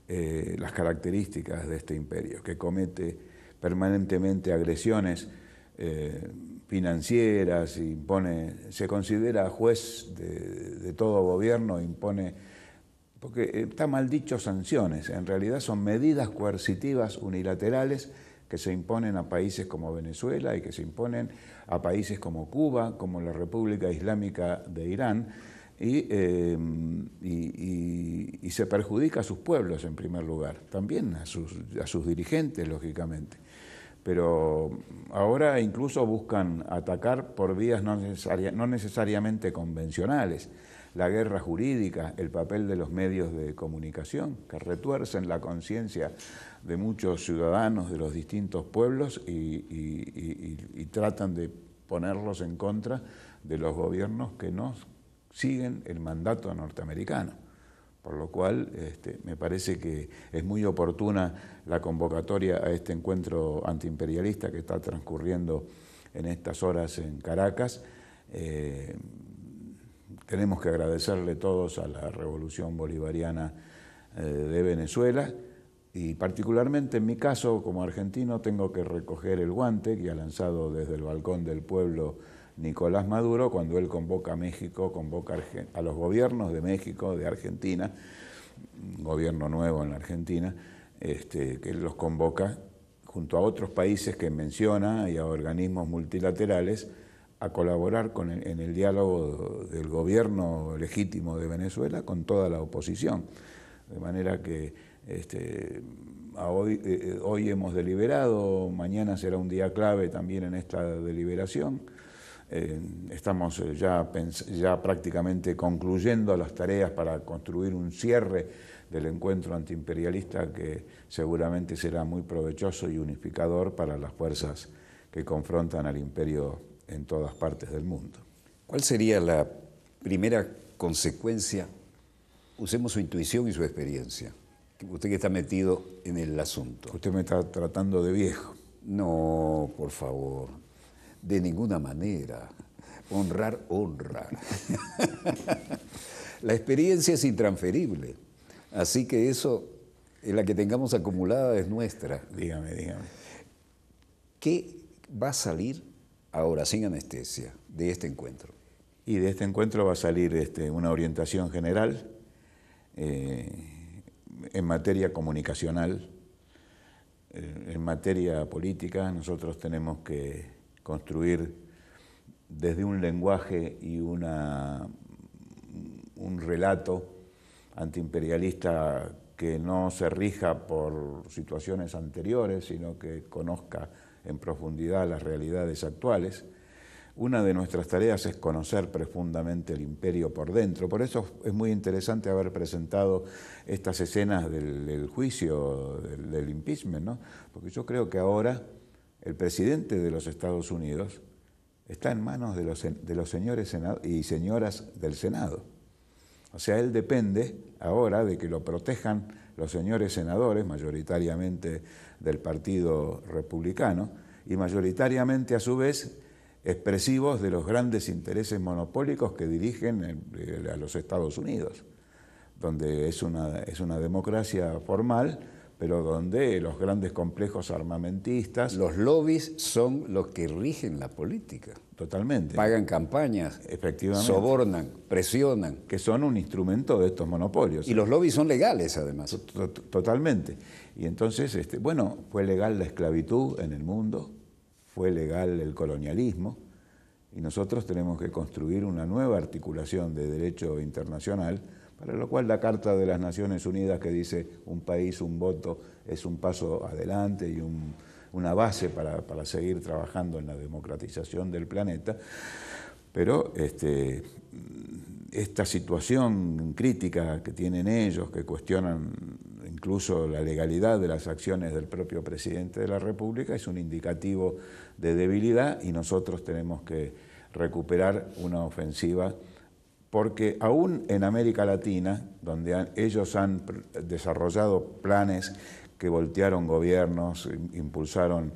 eh, las características de este imperio, que comete permanentemente agresiones. Eh, financieras, impone, se considera juez de, todo gobierno, impone, porque está mal dicho sanciones, en realidad son medidas coercitivas unilaterales que se imponen a países como Venezuela y que se imponen a países como Cuba, como la República Islámica de Irán, y, eh, y se perjudica a sus pueblos en primer lugar, también a sus, a sus dirigentes, lógicamente pero ahora incluso buscan atacar por vías no, no, necesariamente convencionales. La guerra jurídica, el papel de los medios de comunicación, que retuercen la conciencia de muchos ciudadanos de los distintos pueblos y, y, tratan de ponerlos en contra de los gobiernos que no siguen el mandato norteamericano. Por lo cual, este, me parece que es muy oportuna la convocatoria a este encuentro antiimperialista que está transcurriendo en estas horas en Caracas. Eh, tenemos que agradecerle todos a la Revolución Bolivariana eh, de Venezuela y particularmente en mi caso como argentino tengo que recoger el guante que ha lanzado desde el balcón del pueblo Nicolás Maduro cuando él convoca a México, convoca a los gobiernos de México, de Argentina, gobierno nuevo en la Argentina, este, que él los convoca junto a otros países que menciona y a organismos multilaterales a colaborar con en el diálogo del gobierno legítimo de Venezuela con toda la oposición. De manera que este, eh, eh, hoy hemos deliberado, mañana será un día clave también en esta deliberación eh, estamos eh, ya, ya prácticamente concluyendo las tareas para construir un cierre del encuentro antiimperialista que seguramente será muy provechoso y unificador para las fuerzas que confrontan al imperio en todas partes del mundo. ¿Cuál sería la primera consecuencia? Usemos su intuición y su experiencia. Usted que está metido en el asunto. Usted me está tratando de viejo. No, por favor de ninguna manera. Honrar honra. la experiencia es intransferible, así que eso, eh, la que tengamos acumulada es nuestra. Dígame, dígame. ¿Qué va a salir ahora sin anestesia de este encuentro? Y de este encuentro va a salir este, una orientación general eh, en materia comunicacional, eh, en materia política. Nosotros tenemos que construir desde un lenguaje y una, un relato antiimperialista que no se rija por situaciones anteriores, sino que conozca en profundidad las realidades actuales. Una de nuestras tareas es conocer profundamente el imperio por dentro. Por eso es muy interesante haber presentado estas escenas del, juicio, del, impeachment, porque yo creo que ahora el presidente de los Estados Unidos está en manos de los, señores y señoras del Senado. O sea, él depende ahora de que lo protejan los señores senadores, mayoritariamente del Partido Republicano, y mayoritariamente a su vez expresivos de los grandes intereses monopólicos que dirigen eh, a los Estados Unidos, donde es una, es una democracia formal, pero donde los grandes complejos armamentistas... Los lobbies son los que rigen la política. Totalmente. Pagan campañas, efectivamente. sobornan, presionan. Que son un instrumento de estos monopolios. Y los lobbies son legales, además. Totalmente. Y entonces, este, bueno, fue legal la esclavitud en el mundo, fue legal el colonialismo, y nosotros tenemos que construir una nueva articulación de derecho internacional para lo cual la Carta de las Naciones Unidas que dice un país, un voto, es un paso adelante y una base para, seguir trabajando en la democratización del planeta. Pero este, esta situación crítica que tienen ellos, que cuestionan incluso la legalidad de las acciones del propio presidente de la República, es un indicativo de debilidad y nosotros tenemos que recuperar una ofensiva porque aún en América Latina, donde ellos han desarrollado planes que voltearon gobiernos, impulsaron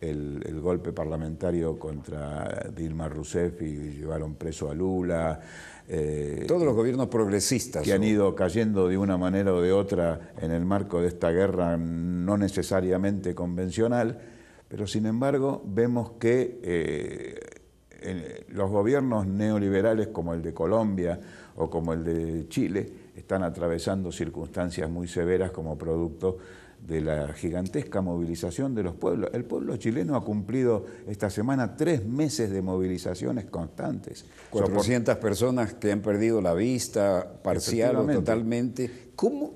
el, golpe parlamentario contra Dilma Rousseff y llevaron preso a Lula. Eh, Todos los gobiernos progresistas. Que han ido cayendo de una manera o de otra en el marco de esta guerra no necesariamente convencional, pero sin embargo vemos que eh, los gobiernos neoliberales como el de Colombia o como el de Chile están atravesando circunstancias muy severas como producto de la gigantesca movilización de los pueblos. El pueblo chileno ha cumplido esta semana tres meses de movilizaciones constantes. 400 personas que han perdido la vista parcial o totalmente. ¿Cómo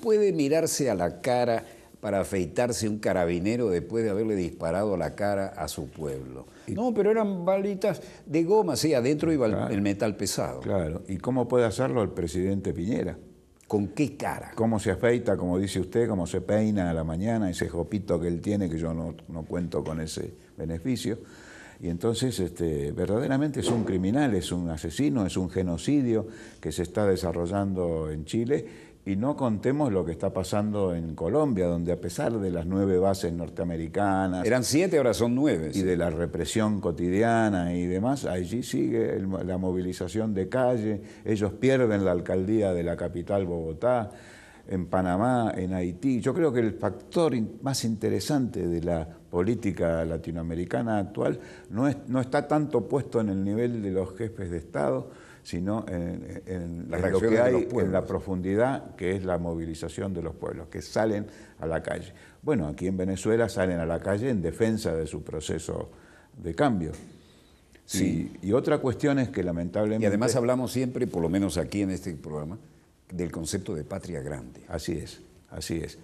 puede mirarse a la cara? para afeitarse un carabinero después de haberle disparado la cara a su pueblo. No, pero eran balitas de goma, sí, adentro iba el metal pesado. Claro, ¿y cómo puede hacerlo el presidente Piñera? ¿Con qué cara? ¿Cómo se afeita, como dice usted, cómo se peina a la mañana, ese jopito que él tiene, que yo no, no cuento con ese beneficio? Y entonces, este, verdaderamente es un criminal, es un asesino, es un genocidio que se está desarrollando en Chile y no contemos lo que está pasando en Colombia, donde a pesar de las nueve bases norteamericanas... Eran siete, ahora son nueve. Y de la represión cotidiana y demás, allí sigue la movilización de calle, ellos pierden la alcaldía de la capital Bogotá, en Panamá, en Haití. Yo creo que el factor más interesante de la política latinoamericana actual no, es, no está tanto puesto en el nivel de los jefes de Estado, sino en, la lo que hay en la profundidad, que es la movilización de los pueblos, que salen a la calle. Bueno, aquí en Venezuela salen a la calle en defensa de su proceso de cambio. Sí. Y, y otra cuestión es que lamentablemente... Y además hablamos siempre, por lo menos aquí en este programa, del concepto de patria grande. Así es, así es.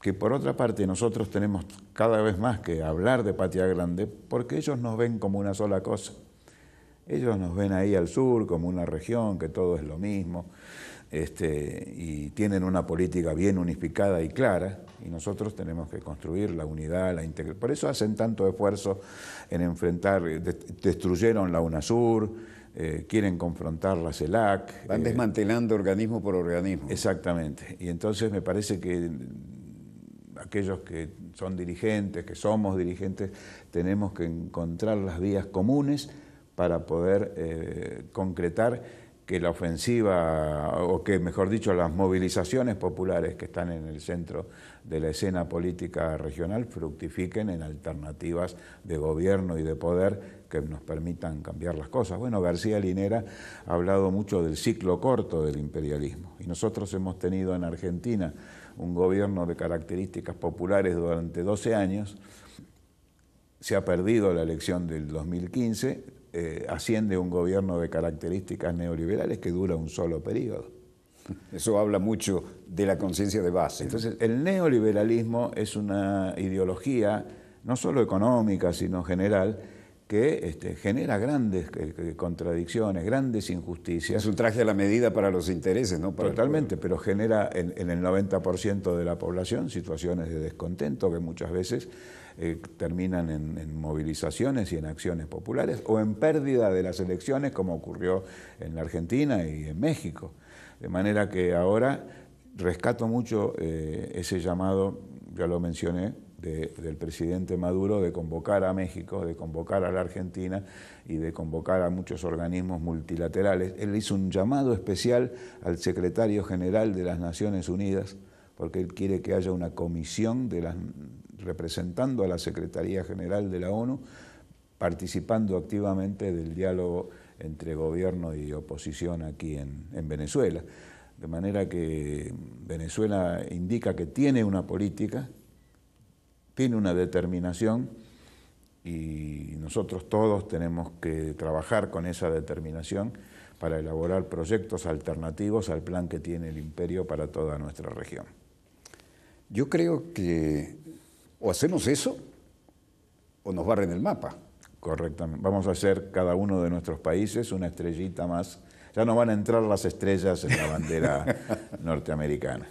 Que por otra parte nosotros tenemos cada vez más que hablar de patria grande porque ellos nos ven como una sola cosa. Ellos nos ven ahí al sur como una región, que todo es lo mismo, este, y tienen una política bien unificada y clara, y nosotros tenemos que construir la unidad, la integridad Por eso hacen tanto esfuerzo en enfrentar, destruyeron la UNASUR, eh, quieren confrontar la CELAC. Van eh, desmantelando organismo por organismo. Exactamente, y entonces me parece que mm, aquellos que son dirigentes, que somos dirigentes, tenemos que encontrar las vías comunes para poder eh, concretar que la ofensiva, o que mejor dicho, las movilizaciones populares que están en el centro de la escena política regional fructifiquen en alternativas de gobierno y de poder que nos permitan cambiar las cosas. Bueno, García Linera ha hablado mucho del ciclo corto del imperialismo y nosotros hemos tenido en Argentina un gobierno de características populares durante 12 años, se ha perdido la elección del 2015, eh, asciende un gobierno de características neoliberales que dura un solo periodo. Eso habla mucho de la conciencia de base. Entonces, el neoliberalismo es una ideología, no solo económica, sino general, que este, genera grandes eh, eh, contradicciones, grandes injusticias. Es un traje a la medida para los intereses, ¿no? Totalmente, pero genera en, en el 90% de la población situaciones de descontento que muchas veces eh, terminan en, movilizaciones y en acciones populares o en pérdida de las elecciones como ocurrió en la Argentina y en México. De manera que ahora rescato mucho eh, ese llamado, ya lo mencioné, del presidente Maduro de convocar a México, de convocar a la Argentina y de convocar a muchos organismos multilaterales. Él hizo un llamado especial al secretario general de las Naciones Unidas, porque él quiere que haya una comisión de las representando a la Secretaría General de la ONU, participando activamente del diálogo entre gobierno y oposición aquí en, Venezuela. De manera que Venezuela indica que tiene una política, tiene una determinación y nosotros todos tenemos que trabajar con esa determinación para elaborar proyectos alternativos al plan que tiene el imperio para toda nuestra región. Yo creo que o hacemos eso o nos barren el mapa. Correctamente. Vamos a hacer cada uno de nuestros países una estrellita más. Ya no van a entrar las estrellas en la bandera norteamericana.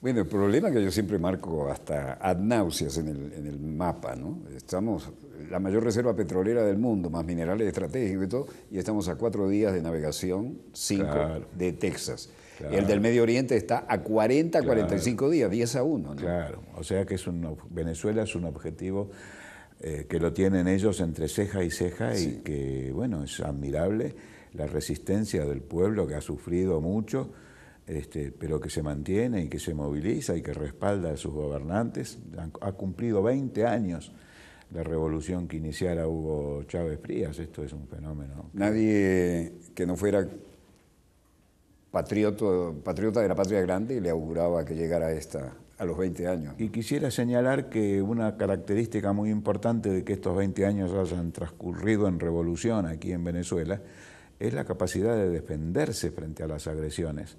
Bueno, el problema que yo siempre marco hasta ad náuseas en el, mapa, ¿no? Estamos la mayor reserva petrolera del mundo, más minerales estratégicos y todo, y estamos a cuatro días de navegación, cinco, de Texas. Y El del Medio Oriente está a 40, 45 días, 10 a 1. Claro, o sea que es Venezuela es un objetivo eh, que lo tienen ellos entre ceja y ceja y que, bueno, es admirable la resistencia del pueblo que ha sufrido mucho, este, pero que se mantiene y que se moviliza y que respalda a sus gobernantes. ha cumplido 20 años la revolución que iniciara Hugo Chávez Frías. Esto es un fenómeno. Nadie que no fuera patriota de la patria grande y le auguraba que llegara a esta a los 20 años. Y quisiera señalar que una característica muy importante de que estos 20 años hayan transcurrido en revolución aquí en Venezuela es la capacidad de defenderse frente a las agresiones,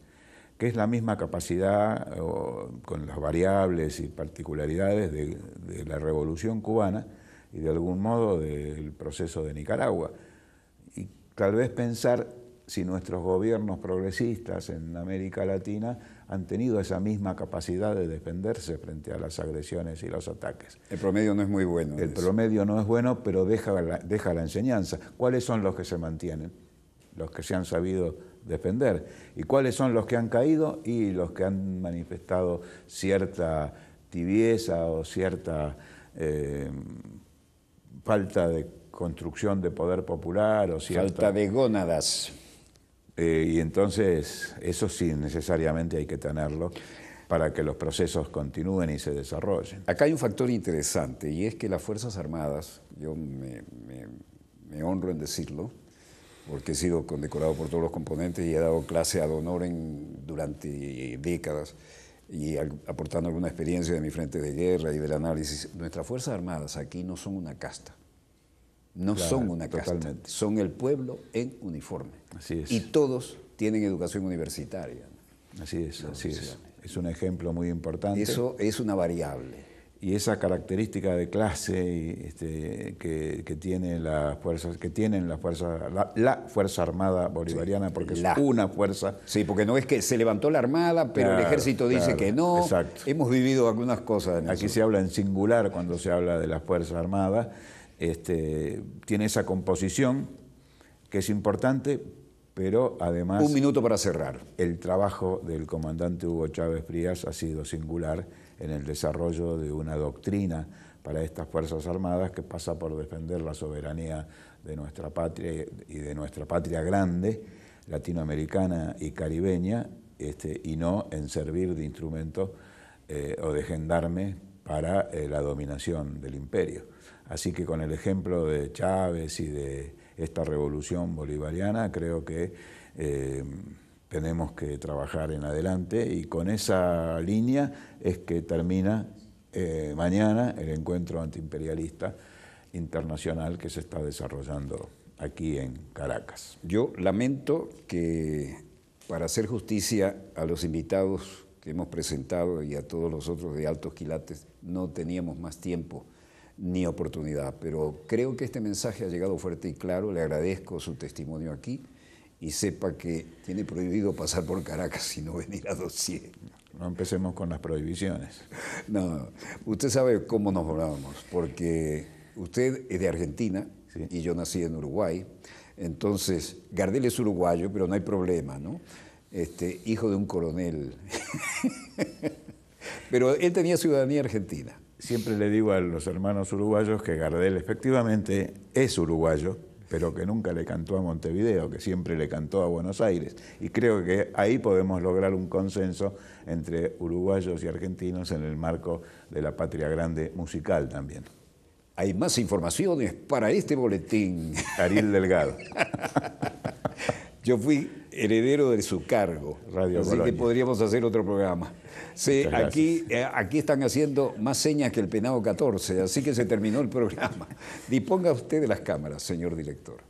que es la misma capacidad, con las variables y particularidades de la revolución cubana y de algún modo del proceso de Nicaragua. Y tal vez pensar si nuestros gobiernos progresistas en América Latina han tenido esa misma capacidad de defenderse frente a las agresiones y los ataques. El promedio no es muy bueno. El promedio no es bueno, pero deja la, enseñanza. ¿Cuáles son los que se mantienen? Los que se han sabido defender. ¿Y cuáles son los que han caído? Y los que han manifestado cierta tibieza o cierta eh, falta de construcción de poder popular o cierta... Falta de gónadas. Eh, y entonces eso sí necesariamente hay que tenerlo para que los procesos continúen y se desarrollen. Acá hay un factor interesante y es que las Fuerzas Armadas, yo me, honro en decirlo, porque he sido condecorado por todos los componentes y he dado clase ad honor durante décadas y aportando alguna experiencia de mi frente de guerra y del análisis. Nuestras Fuerzas Armadas aquí no son una casta no son una totalmente. son el pueblo en uniforme. Y todos tienen educación universitaria. Así es, así es. Es un ejemplo muy importante. Eso es una variable. Y esa característica de clase este, que, tiene las fuerzas, que tienen las fuerzas, la, Fuerza Armada Bolivariana, porque es una fuerza. Sí, porque no es que se levantó la Armada, pero el ejército dice que no. Exacto. Hemos vivido algunas cosas. En Aquí se habla en singular cuando se habla de las Fuerzas Armadas este, tiene esa composición que es importante, pero además... Un minuto para cerrar. El trabajo del comandante Hugo Chávez Frías ha sido singular en el desarrollo de una doctrina para estas Fuerzas Armadas que pasa por defender la soberanía de nuestra patria y de nuestra patria grande, latinoamericana y caribeña, este, y no en servir de instrumento eh, o de gendarme para eh, la dominación del imperio. Así que con el ejemplo de Chávez y de esta revolución bolivariana, creo que eh, tenemos que trabajar en adelante y con esa línea es que termina eh, mañana el encuentro antiimperialista internacional que se está desarrollando aquí en Caracas. Yo lamento que para hacer justicia a los invitados que hemos presentado y a todos los otros de altos quilates, no teníamos más tiempo ni oportunidad. Pero creo que este mensaje ha llegado fuerte y claro. Le agradezco su testimonio aquí y sepa que tiene prohibido pasar por Caracas y no venir a dossier. No empecemos con las prohibiciones. No, usted sabe cómo nos volábamos, porque usted es de Argentina y yo nací en Uruguay. Entonces, Gardel es uruguayo, pero no hay problema, ¿no? Este, hijo de un coronel. pero él tenía ciudadanía argentina siempre le digo a los hermanos uruguayos que Gardel efectivamente es uruguayo, pero que nunca le cantó a Montevideo, que siempre le cantó a Buenos Aires. Y creo que ahí podemos lograr un consenso entre uruguayos y argentinos en el marco de la patria grande musical también. Hay más informaciones para este boletín. Ariel Delgado. Yo fui heredero de su cargo. así que podríamos hacer otro programa. Sí, aquí, eh, aquí están haciendo más señas que el penado 14, así que se terminó el programa. Disponga usted de las cámaras, señor director.